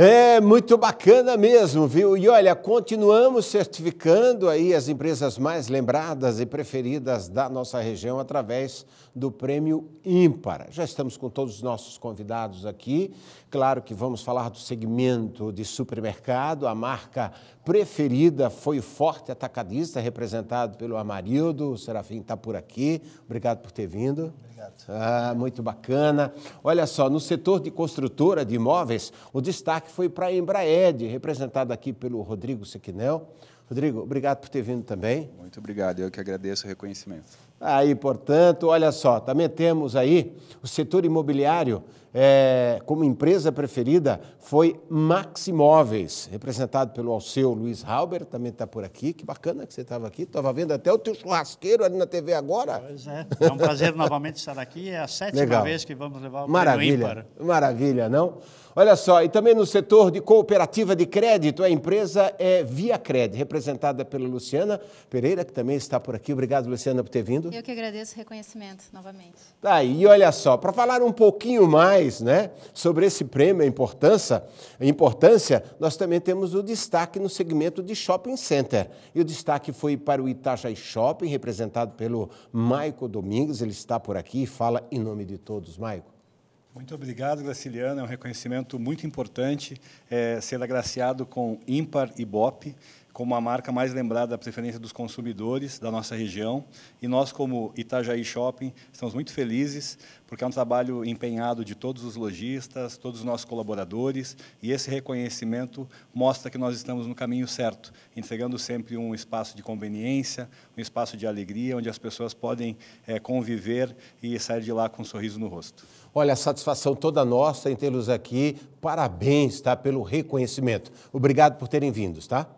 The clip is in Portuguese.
É muito bacana mesmo, viu? E olha, continuamos certificando aí as empresas mais lembradas e preferidas da nossa região através do prêmio Ímpar. Já estamos com todos os nossos convidados aqui. Claro que vamos falar do segmento de supermercado. A marca preferida foi o Forte Atacadista, representado pelo Amarildo. O Serafim está por aqui. Obrigado por ter vindo. Obrigado. Ah, muito bacana. Olha só, no setor de construtora de imóveis, o destaque que foi para a Embraed, representada aqui pelo Rodrigo Sequinel. Rodrigo, obrigado por ter vindo também. Muito obrigado, eu que agradeço o reconhecimento. Aí, portanto, olha só, também temos aí o setor imobiliário é, como empresa preferida foi Maximóveis, representado pelo Alceu Luiz Halber, também está por aqui. Que bacana que você estava aqui, estava vendo até o teu churrasqueiro ali na TV agora. Pois é, é um prazer novamente estar aqui, é a sétima Legal. vez que vamos levar o Maravilha, Maravilha, não? Olha só, e também no setor de cooperativa de crédito, a empresa é Via Cred, representada pela Luciana Pereira, que também está por aqui. Obrigado, Luciana, por ter vindo. Eu que agradeço o reconhecimento novamente. Tá, e olha só, para falar um pouquinho mais né, sobre esse prêmio, a importância, a importância, nós também temos o destaque no segmento de shopping center. E o destaque foi para o Itajaí Shopping, representado pelo Maico Domingues. Ele está por aqui e fala em nome de todos, Maico. Muito obrigado, Graciliano. É um reconhecimento muito importante é, ser agraciado com ímpar e BOP como a marca mais lembrada da preferência dos consumidores da nossa região. E nós, como Itajaí Shopping, estamos muito felizes, porque é um trabalho empenhado de todos os lojistas, todos os nossos colaboradores, e esse reconhecimento mostra que nós estamos no caminho certo, entregando sempre um espaço de conveniência, um espaço de alegria, onde as pessoas podem é, conviver e sair de lá com um sorriso no rosto. Olha, a satisfação toda nossa em tê-los aqui. Parabéns, tá, pelo reconhecimento. Obrigado por terem vindo, tá?